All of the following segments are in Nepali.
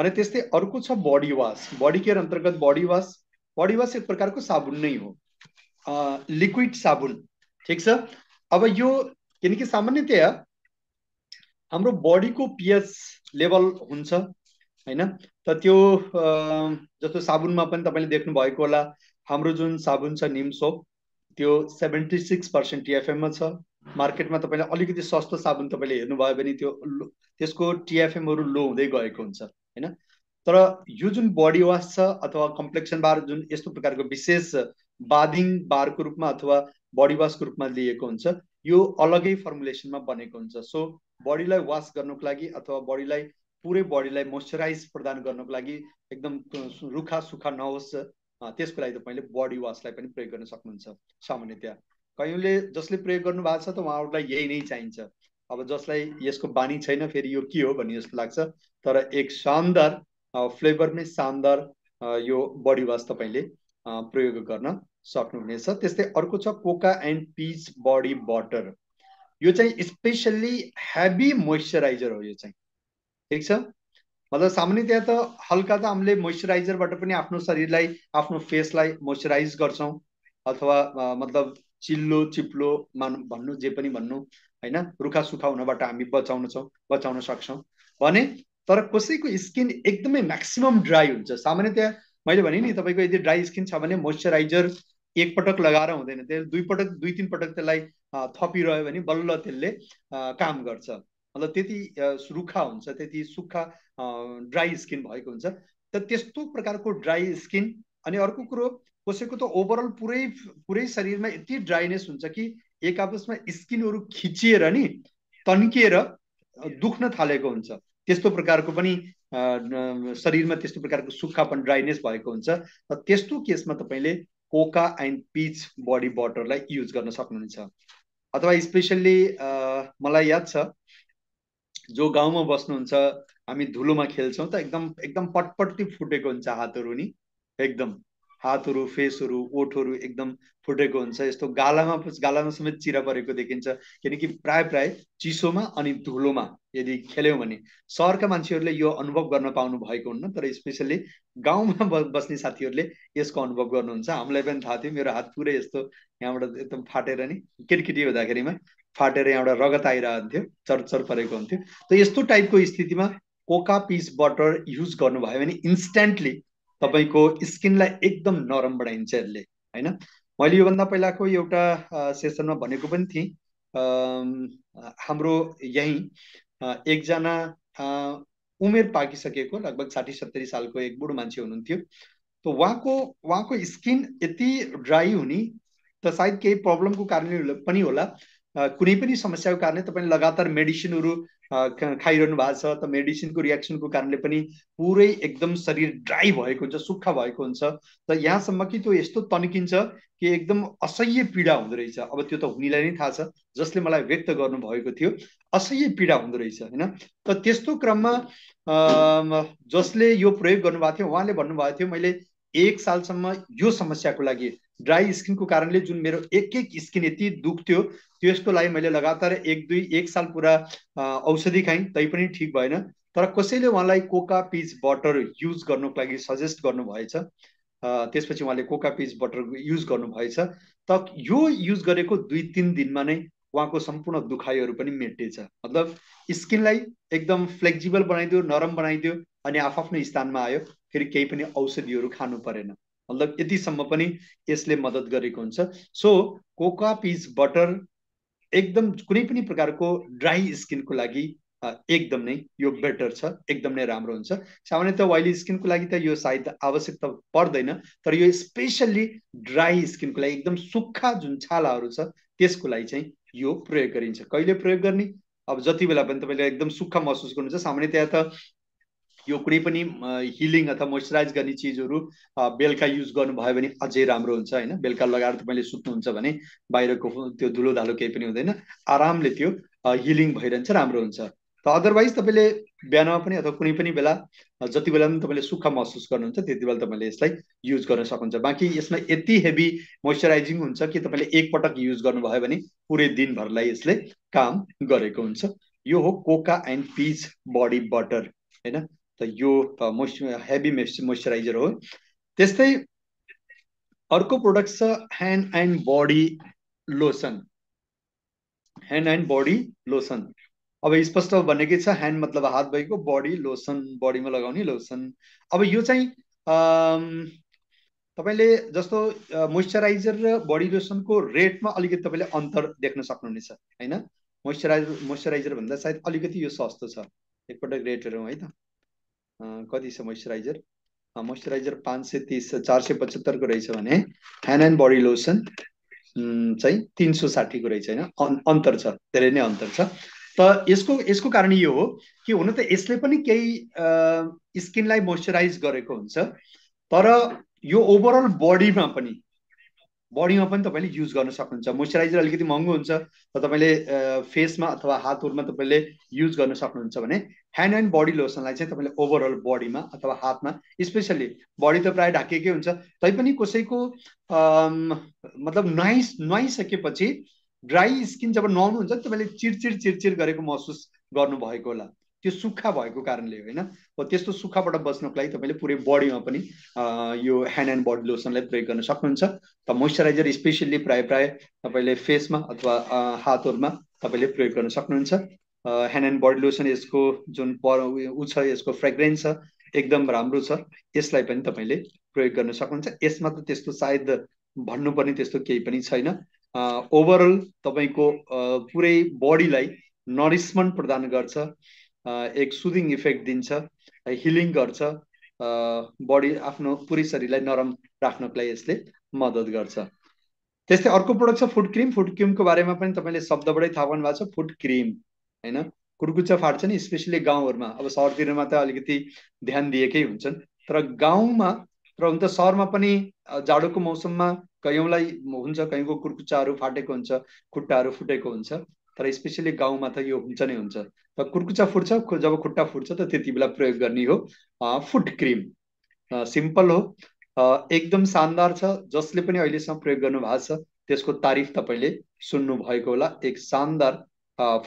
भने त्यस्तै अर्को छ बडी वास बडी केयर अन्तर्गत बडी वास बडी वास एक प्रकारको साबुन नै हो लिक्विड साबुन ठिक छ अब यो किनकि सामान्यतया हाम्रो बडीको पिएच लेभल हुन्छ होइन त त्यो जस्तो साबुनमा पनि तपाईँले देख्नु भएको होला हाम्रो जुन साबुन छ निम सोप त्यो सेभेन्टी सिक्स पर्सेन्ट टिएफएममा छ मार्केटमा तपाईँले अलिकति सस्तो साबुन तपाईँले हेर्नुभयो भने त्यो त्यसको टिएफएमहरू लो हुँदै गएको हुन्छ होइन तर यो जुन बडी वास छ अथवा कम्प्लेक्सन बार जुन यस्तो प्रकारको विशेष बादिङ बारको रूपमा अथवा बडी वासको रूपमा लिएको हुन्छ यो अलगै फर्मुलेसनमा बनेको हुन्छ सो बडीलाई वास गर्नुको लागि अथवा बडीलाई पुरै बडीलाई मोइस्चराइज प्रदान गर्नको लागि एकदम रुखा सुखा नहोस् त्यसको लागि तपाईँले बडी वासलाई पनि प्रयोग गर्न सक्नुहुन्छ सामान्यतया कयौँले जसले प्रयोग गर्नु भएको छ त उहाँहरूलाई यही नै चाहिन्छ अब जसलाई यसको बानी छैन फेरि यो के हो भन्ने जस्तो लाग्छ तर एक शानदार फ्लेभरमै शानदार यो बडी वास तपाईँले प्रयोग गर्न सक्नुहुनेछ त्यस्तै अर्को छ cocoa and peach body butter यो चाहिँ स्पेसल्ली हेभी मोइस्चराइजर हो यो चाहिँ ठिक छ मतलब सामान्यतया त हल्का त हामीले मोइस्चराइजरबाट पनि आफ्नो शरीरलाई आफ्नो फेसलाई मोइस्चराइज गर्छौँ अथवा मतलब चिल्लो चिप्लो मान भन्नु जे पनि भन्नु होइन रुखा सुखा हुनबाट हामी बचाउन छौँ बचाउन सक्छौँ भने तर कसैको स्किन एकदमै म्याक्सिमम् ड्राई हुन्छ सामान्यतया मैले भने नि तपाईँको यदि ड्राई स्किन छ भने मोइस्चराइजर एकपटक लगाएर हुँदैन त्यसले दुई पटक दुई तिन पटक त्यसलाई थपिरह्यो भने बल्ल त्यसले काम गर्छ मतलब त्यति रुखा हुन्छ त्यति सुक्खा ड्राई स्किन भएको हुन्छ त त्यस्तो प्रकारको ड्राई स्किन अनि अर्को कुरो कसैको त ओभरअल पुरै पुरै शरीरमा यति ड्राइनेस हुन्छ कि एक आपसमा स्किनहरू खिचिएर नि तन्किएर दुख्न थालेको हुन्छ त्यस्तो प्रकारको पनि शरीरमा त्यस्तो प्रकारको सुक्खापन ड्राइनेस भएको हुन्छ र त्यस्तो केसमा तपाईँले कोका एन्ड पिच बडी वाटरलाई युज गर्न सक्नुहुन्छ अथवा स्पेसल्ली मलाई याद छ जो गाउँमा बस्नुहुन्छ हामी धुलोमा खेल्छौँ त एकदम एकदम पटपट्टी फुटेको हुन्छ हातहरू नि एकदम हातहरू फेसहरू ओठहरू एकदम फुटेको हुन्छ यस्तो गालामा गालामा समेत चिरा परेको देखिन्छ किनकि प्राय प्राय चिसोमा अनि धुलोमा यदि खेल्यौँ भने सहरका मान्छेहरूले यो अनुभव गर्न पाउनु भएको हुन्न तर स्पेसल्ली गाउँमा बस्ने साथीहरूले यसको अनुभव गर्नुहुन्छ हामीलाई पनि थाहा थियो मेरो हात पुरै यस्तो यहाँबाट एकदम फाटेर नि किटकिटी हुँदाखेरिमा फाटेर यहाँबाट रगत आइरहन्थ्यो चरचर परेको हुन्थ्यो त यस्तो टाइपको स्थितिमा कोका पिस बटर युज गर्नुभयो भने इन्स्ट्यान्टली तपाईँको स्किनलाई एकदम नरम बनाइन्छ यसले होइन मैले योभन्दा पहिलाको एउटा सेसनमा भनेको पनि थिएँ हाम्रो यहीँ एकजना उमेर पाकिसकेको लगभग साठी सत्तरी सालको एक बुढो मान्छे हुनुहुन्थ्यो त उहाँको उहाँको स्किन यति ड्राई हुने त सायद केही प्रब्लमको कारणले पनि होला कुनै पनि समस्याको कारणले तपाईँले लगातार मेडिसिनहरू खाइरहनु भएको छ त मेडिसिनको रियाक्सनको कारणले पनि पुरै एकदम शरीर ड्राई भएको हुन्छ सुक्खा भएको हुन्छ त यहाँसम्म कि त्यो यस्तो तन्किन्छ कि एकदम असह्य पीडा हुँदो रहेछ अब त्यो त हुनेलाई नै थाहा छ जसले मलाई व्यक्त गर्नुभएको थियो असह्य पीडा हुँदो रहेछ होइन त त्यस्तो क्रममा जसले यो प्रयोग गर्नुभएको थियो उहाँले भन्नुभएको थियो मैले एक सालसम्म यो समस्याको लागि ड्राई स्किनको कारणले जुन मेरो एक एक स्किन यति दुख्थ्यो त्यसको लागि मैले लगातार एक दुई एक साल पुरा औषधि खाएँ तै पनि ठिक भएन तर कसैले उहाँलाई कोका पिज बटर युज गर्नुको लागि सजेस्ट गर्नुभएछ त्यसपछि उहाँले कोका पिज बटर युज गर्नुभएछ त यो युज गरेको दुई तिन दिनमा नै उहाँको सम्पूर्ण दुखाइहरू पनि मेटेछ मतलब स्किनलाई एकदम फ्लेक्जिबल बनाइदियो नरम बनाइदियो अनि आफआफ्नो स्थानमा आयो फेरि केही पनि औषधिहरू खानु परेन मतलब यतिसम्म पनि यसले मद्दत गरेको हुन्छ सो कोका पिज बटर एकदम कुनै पनि प्रकारको ड्राई स्किनको लागि एकदम नै यो बेटर छ एकदम नै राम्रो हुन्छ सामान्यत वाइली स्किनको लागि त यो सायद आवश्यकता पर्दैन तर यो स्पेसल्ली ड्राई स्किनको लागि एकदम सुक्खा जुन छालाहरू छ त्यसको लागि चाहिँ यो प्रयोग गरिन्छ कहिले प्रयोग गर्ने अब जति बेला पनि तपाईँले एकदम सुक्खा महसुस गर्नुहुन्छ सामान्यतया त यो कुनै पनि हिलिङ अथवा मोइस्चराइज गर्ने चिजहरू बेलुका युज गर्नुभयो भने अझै राम्रो हुन्छ होइन बेलुका लगाएर तपाईँले सुत्नुहुन्छ भने बाहिरको त्यो धुलो धालो केही पनि हुँदैन आरामले त्यो हिलिङ भइरहन्छ राम्रो हुन्छ त अदरवाइज तपाईँले बिहानमा पनि अथवा कुनै पनि बेला जति बेला पनि तपाईँले सुक्खा महसुस गर्नुहुन्छ त्यति बेला तपाईँले यसलाई युज गर्न सक्नुहुन्छ बाँकी यसमा यति हेभी मोइस्चराइजिङ हुन्छ कि तपाईँले एकपटक युज गर्नुभयो भने पुरै दिनभरलाई यसले काम गरेको हुन्छ यो हो cocoa and peach body butter होइन त यो मोइस्चु हेभी मोइस्चराइजर हो त्यस्तै अर्को प्रोडक्ट छ hand and body lotion hand and body lotion अब स्पष्ट भनेकै छ ह्यान्ड मतलब हात भएको बडी लोसन बडीमा लगाउने लोसन अब यो चाहिँ तपाईँले जस्तो मोइस्चराइजर र बडी लोसनको रेटमा अलिकति तपाईँले अन्तर देख्न सक्नुहुनेछ होइन मोइस्चराइजर मोइस्चराइजर भन्दा सायद अलिकति यो सस्तो छ एकपटक रेट हेरौँ है त कति छ मोइस्चराइजर मोइस्चराइजर पाँच सय तिस चार सय पचहत्तरको रहेछ भने ह्यान्ड एन्ड बडी लोसन चाहिँ तिन सय साठीको रहेछ होइन अन्तर छ धेरै नै अन्तर छ त यसको यसको कारण यो हो कि हुन त यसले पनि केही स्किनलाई मोइस्चराइज गरेको हुन्छ तर यो ओभरअल बडीमा पनि बडीमा पनि तपाईँले युज गर्न सक्नुहुन्छ मोइस्चराइजर अलिकति महँगो हुन्छ र तपाईँले फेसमा अथवा हातहरूमा तपाईँले युज गर्न सक्नुहुन्छ भने ह्यान्ड एन्ड बडी लोसनलाई चाहिँ तपाईँले ओभरअल बडीमा अथवा हातमा स्पेसल्ली बडी त प्रायः ढाकेकै हुन्छ तैपनि कसैको मतलब नुहाइ नुहाइसकेपछि ड्राई स्किन जब नुहाउनुहुन्छ तपाईँले चिरचिर चिरचिर गरेको महसुस गर्नुभएको होला त्यो सुक्खा भएको कारणले होइन त्यस्तो सुक्खाबाट बच्नको लागि तपाईँले पुरै बडीमा पनि यो ह्यान्ड एन्ड बडी लोसनलाई प्रयोग गर्न सक्नुहुन्छ त मोइस्चराइजर स्पेसियल्ली प्रायः प्रायः तपाईँले फेसमा अथवा हातहरूमा तपाईँले प्रयोग गर्न सक्नुहुन्छ ह्यान्ड एन्ड बडी लोसन यसको जुन पर ऊ छ यसको फ्रेग्रेन्स छ एकदम राम्रो छ यसलाई पनि तपाईँले प्रयोग गर्न सक्नुहुन्छ यसमा त त्यस्तो सायद भन्नुपर्ने त्यस्तो केही पनि छैन ओभरअल तपाईँको पुरै बडीलाई नरिसमेन्ट प्रदान गर्छ एक सुदिङ इफेक्ट दिन्छ हिलिङ गर्छ बडी आफ्नो पुरै शरीरलाई नरम राख्नको लागि यसले मद्दत गर्छ त्यस्तै अर्को प्रडक्ट छ फुड क्रिम फुड क्रिमको बारेमा पनि तपाईँले शब्दबाटै थाहा पाउनु भएको छ फुड क्रिम होइन कुर्कुच्चा फाट्छ नि स्पेसली गाउँहरूमा अब सहरतिरमा त अलिकति ध्यान दिएकै हुन्छन् तर गाउँमा र हुन त सहरमा पनि जाडोको मौसममा कयौँलाई हुन्छ कहीँको कुर्कुच्चाहरू फाटेको हुन्छ खुट्टाहरू फुटेको हुन्छ तर स्पेसली गाउँमा त यो हुन्छ नै हुन्छ त कुर्कुच्चा फुट्छ जब खुट्टा फुट्छ त त्यति बेला प्रयोग गर्ने हो फुट क्रिम सिम्पल हो एकदम शानदार छ जसले पनि अहिलेसम्म प्रयोग गर्नु भएको छ त्यसको तारिफ तपाईँले सुन्नुभएको होला एक शानदार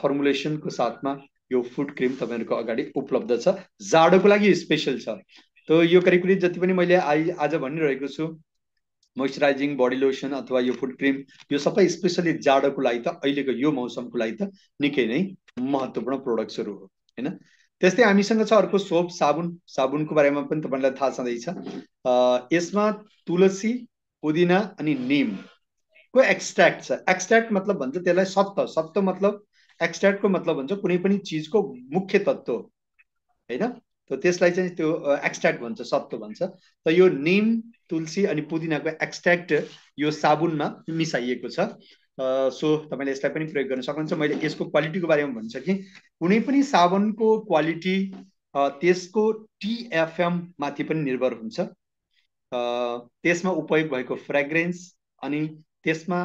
फर्मुलेसनको साथमा यो फुड क्रिम तपाईँहरूको अगाडि उपलब्ध छ जाडोको लागि स्पेसल छ त यो करिकुलर जति पनि मैले आइ आज भनिरहेको छु मोइस्चराइजिङ बडी लोसन अथवा यो फुड क्रिम यो सबै स्पेसली जाडोको लागि त अहिलेको यो मौसमको लागि त निकै नै महत्त्वपूर्ण प्रोडक्ट्सहरू हो होइन त्यस्तै हामीसँग छ अर्को सोप साबुन साबुनको बारेमा पनि तपाईँलाई थाहा छँदैछ यसमा तुलसी पुदिना अनि निमको एक्सट्र्याक्ट छ एक्सट्र्याक्ट मतलब भन्छ त्यसलाई सत्त सत्त मतलब एक्सट्र्याक्टको मतलब भन्छ कुनै पनि चिजको मुख्य तत्त्व होइन त त्यसलाई चाहिँ त्यो एक्सट्र्याक्ट भन्छ सत्तो भन्छ त यो निम तुलसी अनि पुदिनाको एक्सट्र्याक्ट यो साबुनमा मिसाइएको छ सो तपाईँले यसलाई पनि प्रयोग गर्न सक्नुहुन्छ मैले यसको क्वालिटीको बारेमा कि कुनै पनि साबुनको क्वालिटी त्यसको टिएफएम माथि पनि निर्भर हुन्छ त्यसमा उपयोग भएको फ्रेग्रेन्स अनि त्यसमा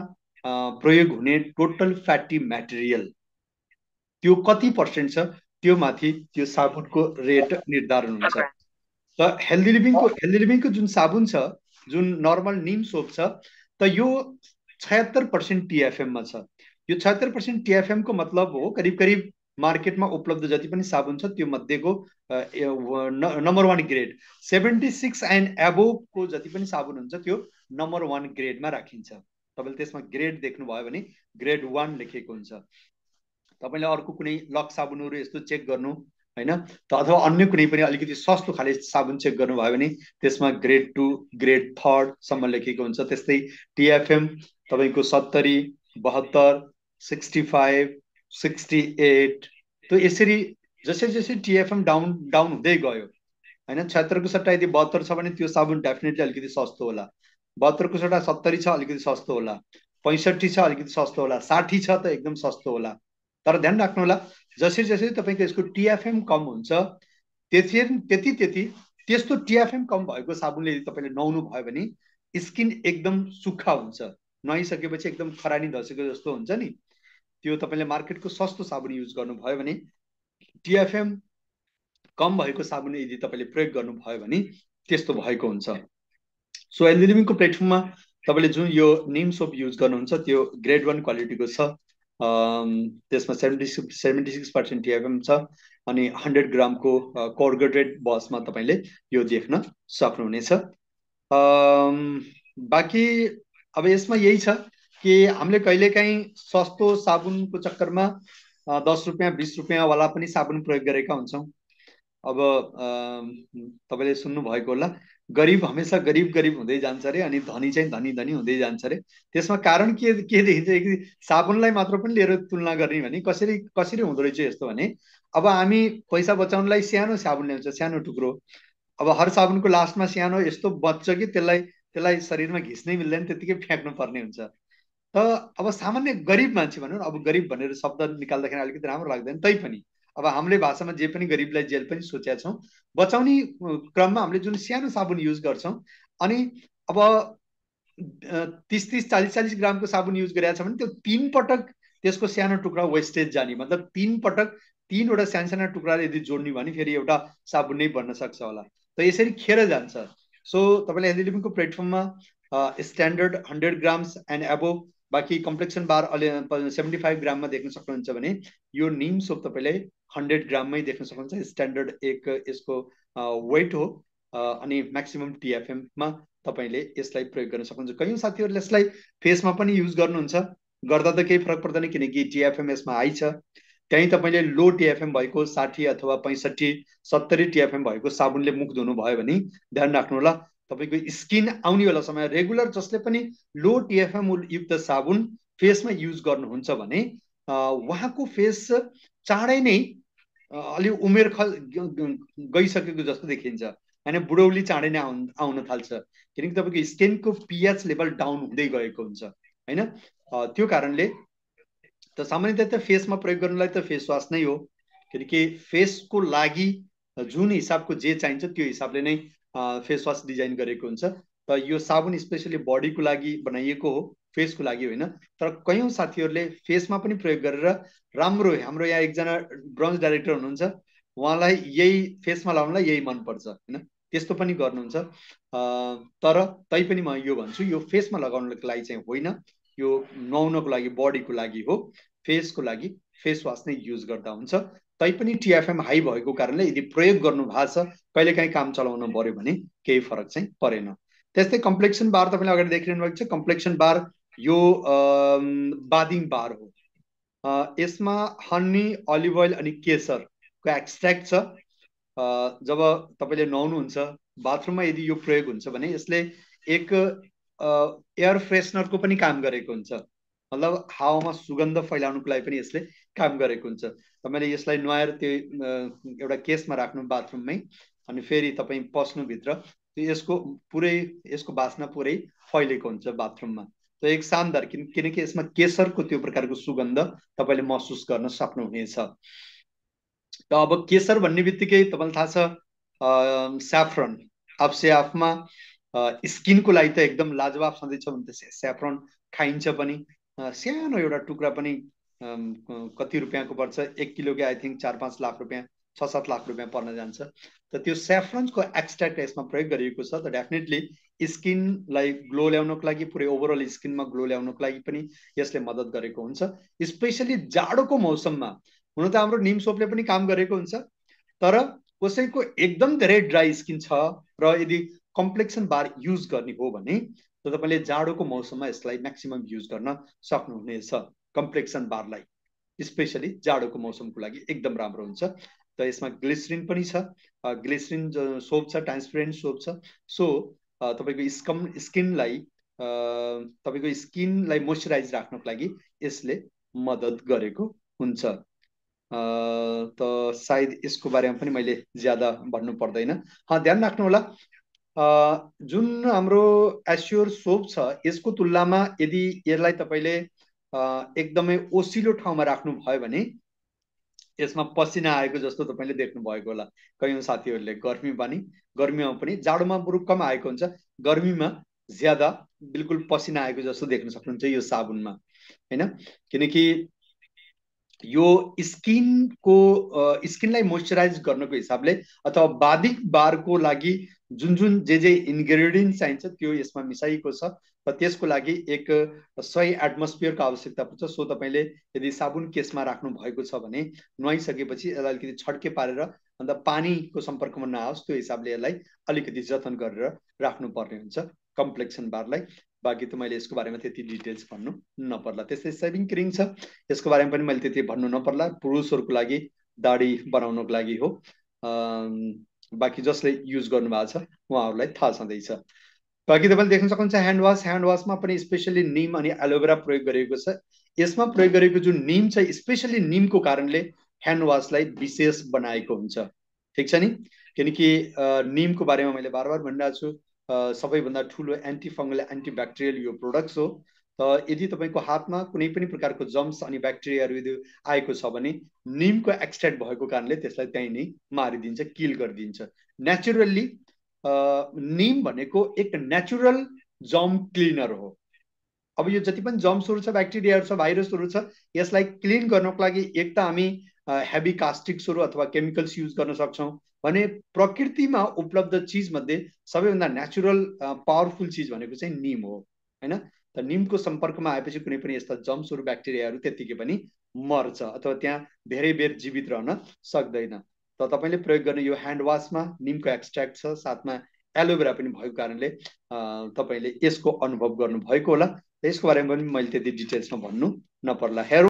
प्रयोग हुने टोटल फ्याटी मेटेरियल त्यो कति पर्सेन्ट छ त्यो माथि त्यो साबुनको रेट निर्धारण हुन्छ त हेल्दी लिभिङको हेल्दी लिभिङको जुन साबुन छ जुन नर्मल निम सोप छ त यो छयत्तर पर्सेन्ट टिएफएममा छ यो छयत्तर पर्सेन्ट टिएफएमको मतलब हो करिब करिब मार्केटमा उपलब्ध जति पनि साबुन छ त्यो मध्येको number one grade seventy six and एबोभको जति पनि साबुन हुन्छ त्यो नम्बर वान ग्रेडमा राखिन्छ तपाईँले त्यसमा ग्रेड देख्नुभयो भने ग्रेड वान लेखिएको हुन्छ तपाईँले अर्को कुनै लक साबुनहरू यस्तो चेक गर्नु होइन त अथवा अन्य कुनै पनि अलिकति सस्तो खाले साबुन चेक गर्नुभयो भने त्यसमा ग्रेड टू ग्रेड थर्डसम्म लेखेको हुन्छ त्यस्तै टिएफएम तपाईँको सत्तरी बहत्तर सिक्सटी फाइभ सिक्सटी एट त यसरी जसरी जसरी टिएफएम डाउन डाउन हुँदै गयो होइन छत्तरको सट्टा यदि बहत्तर छ भने त्यो साबुन डेफिनेटली अलिकति सस्तो होला बहत्तरको सट्टा सत्तरी छ अलिकति सस्तो होला पैँसठी छ अलिकति सस्तो होला साठी छ त एकदम सस्तो होला तर ध्यान होला जसरी जसरी तपाईँको यसको टिएफएम कम हुन्छ त्यति त्यति त्यति त्यस्तो टिएफएम कम भएको साबुनले यदि तपाईँले नुहाउनु भयो भने स्किन एकदम सुक्खा हुन्छ नुहाइसकेपछि एकदम खरानी धसेको जस्तो हुन्छ नि त्यो तपाईँले मार्केटको सस्तो साबुन युज गर्नुभयो भने टिएफएम कम भएको साबुन यदि तपाईँले प्रयोग गर्नुभयो भने त्यस्तो भएको हुन्छ सो हेल्दी प्लेटफर्ममा तपाईँले जुन यो निम सोप युज गर्नुहुन्छ त्यो ग्रेड वान क्वालिटीको छ त्यसमा seventy six seventy six percent TFM छ अनि हन्ड्रेड ग्रामको कर्गोड्रेड बसमा तपाईँले यो देख्न सक्नुहुनेछ बाँकी अब यसमा यही छ कि हामीले कहिलेकाहीँ सस्तो साबुनको चक्करमा दस रुपियाँ बिस रुपियाँवाला पनि साबुन प्रयोग गरेका हुन्छौँ अब तपाईँले सुन्नुभएको होला गरिब हमेसा गरिब गरिब हुँदै जान्छ अरे अनि धनी चाहिँ धनी धनी हुँदै जान्छ अरे त्यसमा कारण के के देखिन्छ एक साबुनलाई मात्र पनि लिएर तुलना गर्ने भने कसरी कसरी हुँदो रहेछ यस्तो भने अब हामी पैसा बचाउनलाई सानो साबुन ल्याउँछ सानो टुक्रो अब हर साबुनको लास्टमा सानो यस्तो बच्छ कि त्यसलाई त्यसलाई शरीरमा घिच्नै मिल्दैन त्यतिकै फ्याँक्नु पर्ने हुन्छ त अब सामान्य गरिब मान्छे भनौँ अब गरिब भनेर शब्द निकाल्दाखेरि अलिकति राम्रो लाग्दैन तैपनि अब हामीले भाषामा जे पनि गरिबलाई जेल पनि सोचेका छौँ बचाउने क्रममा हामीले जुन सानो साबुन युज गर्छौँ अनि अब तिस तिस चालिस चालिस ग्रामको साबुन युज गरेका छ भने त्यो तिन पटक त्यसको सानो टुक्रा वेस्टेज जाने मतलब तिन पटक तिनवटा सानो सानो टुक्रा यदि जोड्ने भने फेरि एउटा साबुन नै बन्न सक्छ होला त यसरी खेर जान्छ सो तपाईँले हेल्दी लिभिङको प्लेटफर्ममा स्ट्यान्डर्ड हन्ड्रेड ग्राम्स एन्ड एबो बाँकी कम्प्लेक्सन बार अलि सेभेन्टी फाइभ ग्राममा देख्न सक्नुहुन्छ भने यो निम सोप तपाईँले हन्ड्रेड ग्राममै देख्न सक्नुहुन्छ स्ट्यान्डर्ड एक यसको वेट हो अनि म्याक्सिमम् टिएफएममा तपाईँले यसलाई प्रयोग गर्न सक्नुहुन्छ कयौँ साथीहरूले यसलाई फेसमा पनि युज गर्नुहुन्छ गर्दा त केही फरक पर्दैन किनकि टिएफएम यसमा हाई छ त्यहीँ तपाईँले लो टिएफएम भएको साठी अथवा पैँसठी सत्तरी टिएफएम भएको साबुनले मुख धुनु भयो भने ध्यान राख्नु होला तपाईँको स्किन आउनेवाला समय रेगुलर जसले पनि लो टिएफएम युक्त साबुन फेसमा युज गर्नुहुन्छ भने उहाँको फेस चाँडै नै अलि उमेर ख गइसकेको जस्तो देखिन्छ होइन बुढौली चाँडै नै आउन आउन थाल्छ किनकि तपाईँको स्किनको पिएच लेभल डाउन हुँदै गएको हुन्छ होइन त्यो कारणले त सामान्यतया फेसमा प्रयोग गर्नुलाई त फेस वास नै हो किनकि फेसको लागि जुन हिसाबको जे चाहिन्छ त्यो हिसाबले नै फेस वास डिजाइन गरेको हुन्छ त यो साबुन स्पेसली बडीको लागि बनाइएको हो फेसको लागि होइन तर कयौँ साथीहरूले फेसमा पनि प्रयोग गरेर राम्रो हाम्रो यहाँ एकजना ब्रन्ज डाइरेक्टर हुनुहुन्छ उहाँलाई यही फेसमा लाउनलाई यही मनपर्छ होइन त्यस्तो पनि गर्नुहुन्छ तर तैपनि म यो भन्छु यो फेसमा लगाउनको लागि चाहिँ होइन यो नुहाउनको लागि बडीको लागि हो फेसको लागि फेस वास नै युज गर्दा हुन्छ तैपनि टिएफएम हाई भएको कारणले यदि प्रयोग गर्नु भएको छ कहिलेकाहीँ काम चलाउनु पऱ्यो भने केही फरक चाहिँ परेन त्यस्तै कम्प्लेक्सन बार तपाईँले अगाडि देखिरहनु भएको छ कम्प्लेक्सन बार यो बादिङ बार हो यसमा हनी अलिभ ओइल अनि केसरको एक्सट्र्याक्ट छ जब तपाईँले नुहाउनुहुन्छ बाथरुममा यदि यो प्रयोग हुन्छ भने यसले एक एयर फ्रेसनरको पनि काम गरेको हुन्छ मतलब हावामा सुगन्ध फैलाउनुको लागि पनि यसले काम गरेको हुन्छ तपाईँले यसलाई नुहाएर त्यो एउटा केसमा राख्नु बाथरुममै अनि फेरि तपाईँ पस्नुभित्र त्यो यसको पुरै यसको बासना पुरै फैलेको हुन्छ बाथरुममा त्यो एक शानदार किन किनकि यसमा केसरको त्यो प्रकारको सुगन्ध तपाईँले महसुस गर्न सक्नुहुनेछ र अब केसर भन्ने बित्तिकै तपाईँलाई थाहा छ स्याफ्रन आफसे आफमा स्किनको लागि त एकदम लाजवाब सधैँ छ भने त स्याफ्रन खाइन्छ पनि सानो एउटा टुक्रा पनि कति रुपियाँको पर्छ एक किलोकै आई थिङ्क चार पाँच लाख रुपियाँ छ सात लाख रुपियाँ पर्न जान्छ त त्यो सेफ्रन्सको एक्सट्र्याक्ट यसमा प्रयोग गरिएको छ त डेफिनेटली स्किनलाई ग्लो ल्याउनको लागि पुरै ओभरअल स्किनमा ग्लो ल्याउनको लागि पनि यसले मद्दत गरेको हुन्छ स्पेसली जाडोको मौसममा हुन त हाम्रो निम सोपले पनि काम गरेको हुन्छ तर कसैको एकदम धेरै ड्राई स्किन छ र यदि कम्प्लेक्सन बार युज गर्ने हो भने त तपाईँले जाडोको मौसममा यसलाई म्याक्सिमम युज गर्न सक्नुहुनेछ कम्प्लेक्सन बारलाई स्पेसली जाडोको मौसमको लागि एकदम राम्रो हुन्छ त यसमा ग्लिसरिन पनि छ ग्लिसरिन सोप छ ट्रान्सपेरेन्ट सोप छ सो तपाईँको स्कम स्किनलाई तपाईँको स्किनलाई मोइस्चराइज राख्नको लागि यसले मद्दत गरेको हुन्छ त सायद यसको बारेमा पनि मैले ज्यादा भन्नु पर्दैन ध्यान राख्नु होला जुन हाम्रो एस्योर सोप छ यसको तुलनामा यदि यसलाई तपाईँले एकदमै ओसिलो ठाउँमा राख्नुभयो भने यसमा पसिना आएको जस्तो तपाईँले देख्नुभएको होला कयौँ साथीहरूले गर्मी पानी गर्मीमा पनि जाडोमा बरु कम आएको हुन्छ गर्मीमा ज्यादा बिल्कुल पसिना आएको जस्तो देख्न सक्नुहुन्छ यो साबुनमा होइन किनकि यो स्किनको स्किनलाई मोइस्चराइज गर्नको हिसाबले अथवा बाधिक बारको लागि जुन जुन जे जे इन्ग्रेडियन्ट चाहिन्छ त्यो यसमा मिसाइएको छ र त्यसको लागि एक सही एटमोस्फियरको आवश्यकता पर्छ सो तपाईँले यदि साबुन केसमा राख्नु भएको छ भने नुहाइसकेपछि यसलाई अलिकति छड्के पारेर अन्त पानीको सम्पर्कमा नआओस् त्यो हिसाबले यसलाई अलिकति जतन गरेर राख्नुपर्ने हुन्छ कम्प्लेक्सन बारलाई बाँकी त मैले यसको बारेमा त्यति डिटेल्स भन्नु नपर्ला त्यस्तै सेभिङ क्रिम छ यसको बारेमा पनि मैले त्यति भन्नु नपर्ला पुरुषहरूको लागि दाढी बनाउनको लागि हो बाँकी जसले युज गर्नुभएको छ उहाँहरूलाई थाहा छँदैछ बाँकी तपाईँले देख्न सक्नुहुन्छ ह्यान्ड वास ह्यान्ड वासमा पनि स्पेसली निम अनि एलोभेरा प्रयोग गरिएको छ यसमा प्रयोग गरेको जुन निम छ स्पेसली निमको कारणले ह्यान्ड वासलाई विशेष बनाएको हुन्छ ठिक छ नि किनकि निमको बारेमा मैले बार बार भनिरहेको छु सबैभन्दा ठुलो एन्टिफङ्गल एन्टिब्याक्टेरियल यो प्रोडक्ट्स हो यदि तपाईँको हातमा कुनै पनि प्रकारको जम्स अनि ब्याक्टेरियाहरू यदि आएको छ भने निमको एक्सट्र्याक्ट भएको कारणले त्यसलाई त्यहीँ नै मारिदिन्छ किल गरिदिन्छ नेचुरल्ली निम भनेको एक नेचुरल जम क्लिनर हो अब यो जति पनि जम्सहरू छ ब्याक्टेरियाहरू छ भाइरसहरू छ यसलाई क्लिन गर्नको लागि एक त हामी हेभी कास्टिक्सहरू अथवा केमिकल्स युज गर्न सक्छौँ भने प्रकृतिमा उपलब्ध चिजमध्ये सबैभन्दा नेचुरल पावरफुल चिज भनेको चाहिँ निम हो होइन त निमको सम्पर्कमा आएपछि कुनै पनि यस्ता जम्सहरू ब्याक्टेरियाहरू त्यत्तिकै पनि मर्छ अथवा त्यहाँ धेरै बेर जीवित रहन सक्दैन त तपाईँले प्रयोग गर्ने यो ह्यान्ड वासमा निमको एक्सट्र्याक्ट छ साथमा एलोभेरा पनि भएको कारणले तपाईँले यसको अनुभव गर्नुभएको होला यसको बारेमा पनि मैले त्यति डिटेल्समा भन्नु नपर्ला हेरौँ